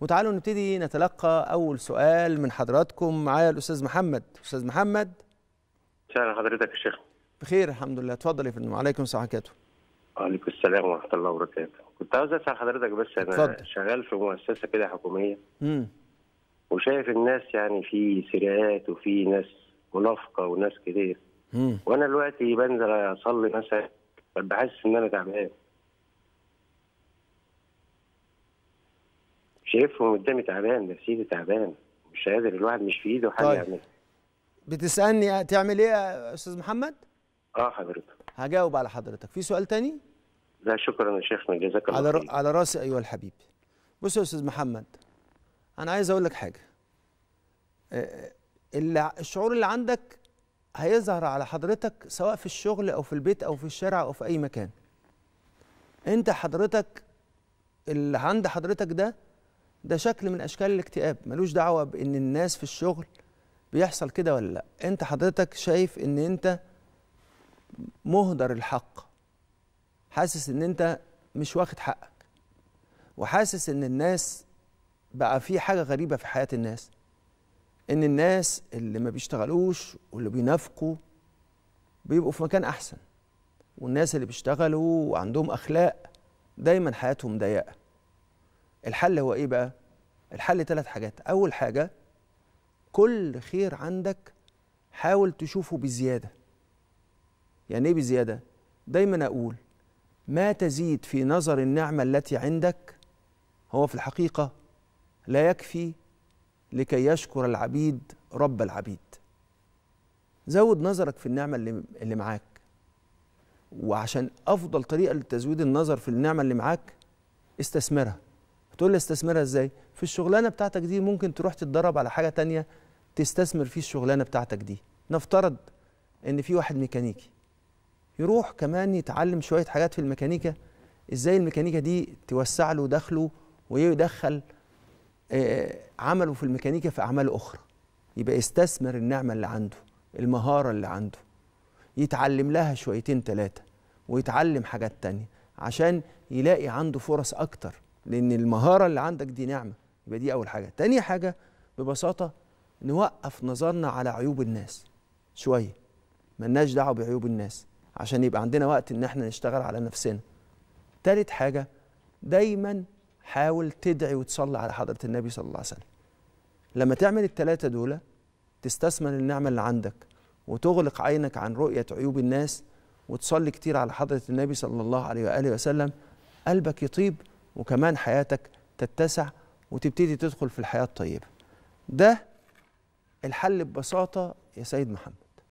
وتعالوا نبتدي نتلقى أول سؤال من حضراتكم معايا الأستاذ محمد أستاذ محمد اهلا حضرتك يا شيخ بخير الحمد لله اتفضل يا فندم وعليكم السلام ورحمة الله وعليكم السلام ورحمة الله وبركاته كنت عاوز أسأل حضرتك بس أنا فضل. شغال في مؤسسة كده حكومية مم. وشايف الناس يعني في سرقات وفي ناس منافقة وناس كتير وأنا دلوقتي بنزل أصلي مثلا بحس إن أنا تعبان شايفهم قدامي تعبان نفسيتي تعبان مش قادر الواحد مش في ايده حاجه طيب. بتسالني تعمل ايه يا استاذ محمد؟ اه حضرتك هجاوب على حضرتك في سؤال تاني؟ لا شكرا يا شيخنا جزاك الله على على راسي ايها الحبيب بص يا استاذ محمد انا عايز اقول لك حاجه آه، آه، اللي الشعور اللي عندك هيظهر على حضرتك سواء في الشغل او في البيت او في الشارع او في اي مكان انت حضرتك اللي عند حضرتك ده ده شكل من اشكال الاكتئاب ملوش دعوه بان الناس في الشغل بيحصل كده ولا لا انت حضرتك شايف ان انت مهدر الحق حاسس ان انت مش واخد حقك وحاسس ان الناس بقى في حاجه غريبه في حياه الناس ان الناس اللي ما بيشتغلوش واللي بينافقوا بيبقوا في مكان احسن والناس اللي بيشتغلوا وعندهم اخلاق دايما حياتهم ضيقه الحل هو ايه بقى الحل ثلاث حاجات اول حاجه كل خير عندك حاول تشوفه بزياده يعني ايه بزياده دايما اقول ما تزيد في نظر النعمه التي عندك هو في الحقيقه لا يكفي لكي يشكر العبيد رب العبيد زود نظرك في النعمه اللي, اللي معاك وعشان افضل طريقه لتزويد النظر في النعمه اللي معاك استثمرها بتقول لي استثمرها ازاي في الشغلانه بتاعتك دي ممكن تروح تتدرب على حاجه تانية تستثمر في الشغلانه بتاعتك دي نفترض ان في واحد ميكانيكي يروح كمان يتعلم شويه حاجات في الميكانيكا ازاي الميكانيكا دي توسع له دخله ويدخل آه، عمله في الميكانيكا في اعمال اخرى يبقى يستثمر النعمه اللي عنده المهاره اللي عنده يتعلم لها شويتين ثلاثه ويتعلم حاجات تانية عشان يلاقي عنده فرص اكتر لان المهاره اللي عندك دي نعمه يبقى دي اول حاجه تاني حاجه ببساطه نوقف نظرنا على عيوب الناس شويه ملناش دعوه بعيوب الناس عشان يبقى عندنا وقت ان احنا نشتغل على نفسنا تالت حاجه دايما حاول تدعي وتصلي على حضره النبي صلى الله عليه وسلم لما تعمل التلاته دول تستثمر النعمه اللي عندك وتغلق عينك عن رؤيه عيوب الناس وتصلي كتير على حضره النبي صلى الله عليه واله وسلم قلبك يطيب وكمان حياتك تتسع وتبتدي تدخل في الحياه الطيبه ده الحل ببساطه يا سيد محمد